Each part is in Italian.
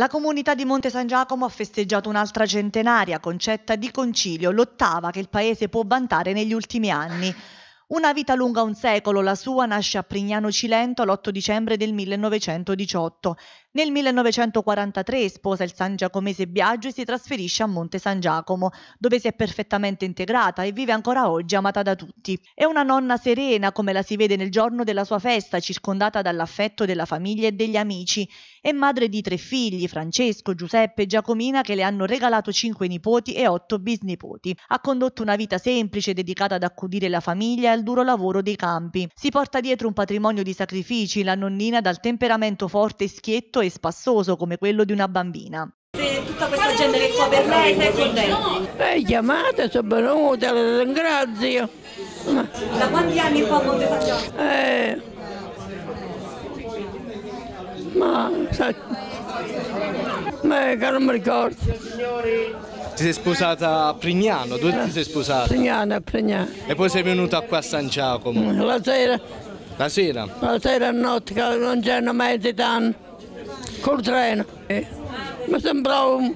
La comunità di Monte San Giacomo ha festeggiato un'altra centenaria concetta di concilio, l'ottava che il paese può vantare negli ultimi anni. Una vita lunga un secolo, la sua nasce a Prignano Cilento l'8 dicembre del 1918. Nel 1943 sposa il San Giacomese Biagio e si trasferisce a Monte San Giacomo, dove si è perfettamente integrata e vive ancora oggi amata da tutti. È una nonna serena, come la si vede nel giorno della sua festa, circondata dall'affetto della famiglia e degli amici. È madre di tre figli, Francesco, Giuseppe e Giacomina, che le hanno regalato cinque nipoti e otto bisnipoti. Ha condotto una vita semplice dedicata ad accudire la famiglia e dal duro lavoro dei campi. Si porta dietro un patrimonio di sacrifici, la nonnina dal temperamento forte, schietto e spassoso come quello di una bambina. tutta questa gente che qua per lei sei contenta? Beh, chiamate, sono venuta, la ringrazio. Da quanti anni qua con Eh, ma, sa, ma che non mi ricordo. Signori. Ti sei sposata a Prignano? Dove ti sei sposata? Prignano, a Prignano. E poi sei venuta qua a San Giacomo? Mm, la sera. La sera? La sera a notte, che non c'erano mai titani, col treno. Eh. Mi sembravano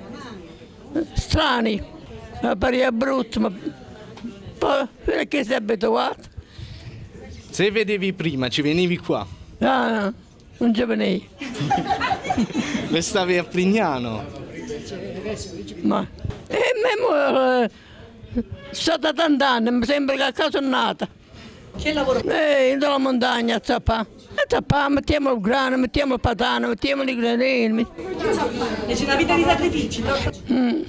strani, pareva brutto, ma poi perché sei abituato? Se vedevi prima, ci venivi qua? No, ah, no, non ci venivi. Le a Prignano? Ma e me eh, sto da tanti anni, mi sembra che a casa è nata. Che lavoro? Eh, dalla montagna a zappare. A zappare, mettiamo il grano, mettiamo il patano, mettiamo i granelli. E c'è una vita di sacrifici, no? Mm.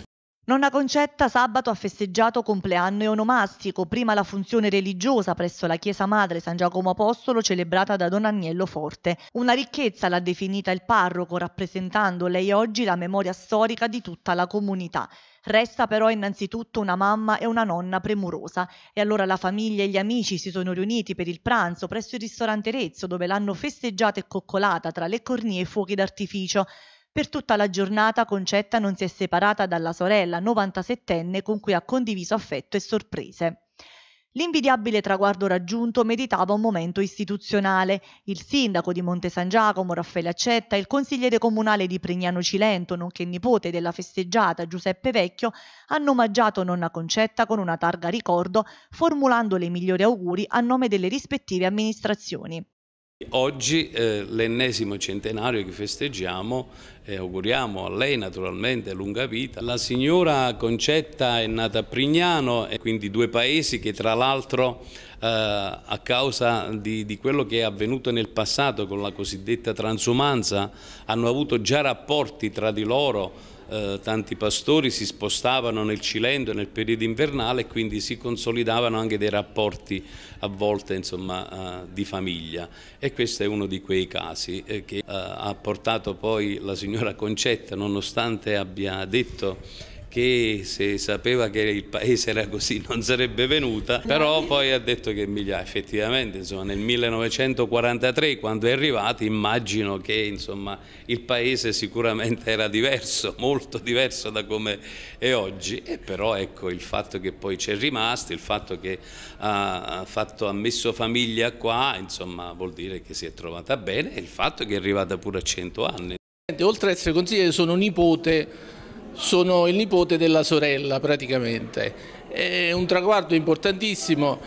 Nonna Concetta sabato ha festeggiato compleanno e onomastico, prima la funzione religiosa presso la chiesa madre San Giacomo Apostolo celebrata da Don Agnello Forte. Una ricchezza l'ha definita il parroco, rappresentando lei oggi la memoria storica di tutta la comunità. Resta però innanzitutto una mamma e una nonna premurosa. E allora la famiglia e gli amici si sono riuniti per il pranzo presso il ristorante Rezzo, dove l'hanno festeggiata e coccolata tra le cornie e fuochi d'artificio. Per tutta la giornata Concetta non si è separata dalla sorella 97enne con cui ha condiviso affetto e sorprese. L'invidiabile traguardo raggiunto meditava un momento istituzionale. Il sindaco di Monte San Giacomo, Raffaele Accetta, il consigliere comunale di Pregnano Cilento, nonché nipote della festeggiata Giuseppe Vecchio, hanno omaggiato nonna Concetta con una targa ricordo, formulando le migliori auguri a nome delle rispettive amministrazioni. Oggi eh, l'ennesimo centenario che festeggiamo e eh, auguriamo a lei naturalmente lunga vita. La signora Concetta è nata a Prignano, quindi due paesi che tra l'altro eh, a causa di, di, quello che è avvenuto nel passato con la cosiddetta transumanza hanno avuto già rapporti tra di loro eh, tanti pastori si spostavano nel Cilento nel periodo invernale e quindi si consolidavano anche dei rapporti a volte insomma, eh, di famiglia e questo è uno di quei casi eh, che eh, ha portato poi la signora Concetta nonostante abbia detto che se sapeva che il paese era così non sarebbe venuta, però poi ha detto che Emilia effettivamente insomma, nel 1943 quando è arrivata immagino che insomma, il paese sicuramente era diverso, molto diverso da come è oggi e però ecco il fatto che poi c'è rimasto, il fatto che ha, fatto, ha messo famiglia qua insomma vuol dire che si è trovata bene e il fatto che è arrivata pure a 100 anni. Oltre ad essere consigliere sono nipote sono il nipote della sorella praticamente. È un traguardo importantissimo,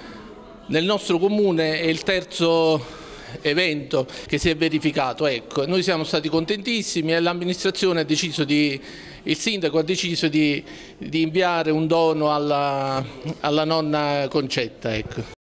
nel nostro comune è il terzo evento che si è verificato. Ecco, noi siamo stati contentissimi e l'amministrazione ha deciso di, il sindaco ha deciso di, di inviare un dono alla, alla nonna Concetta. Ecco.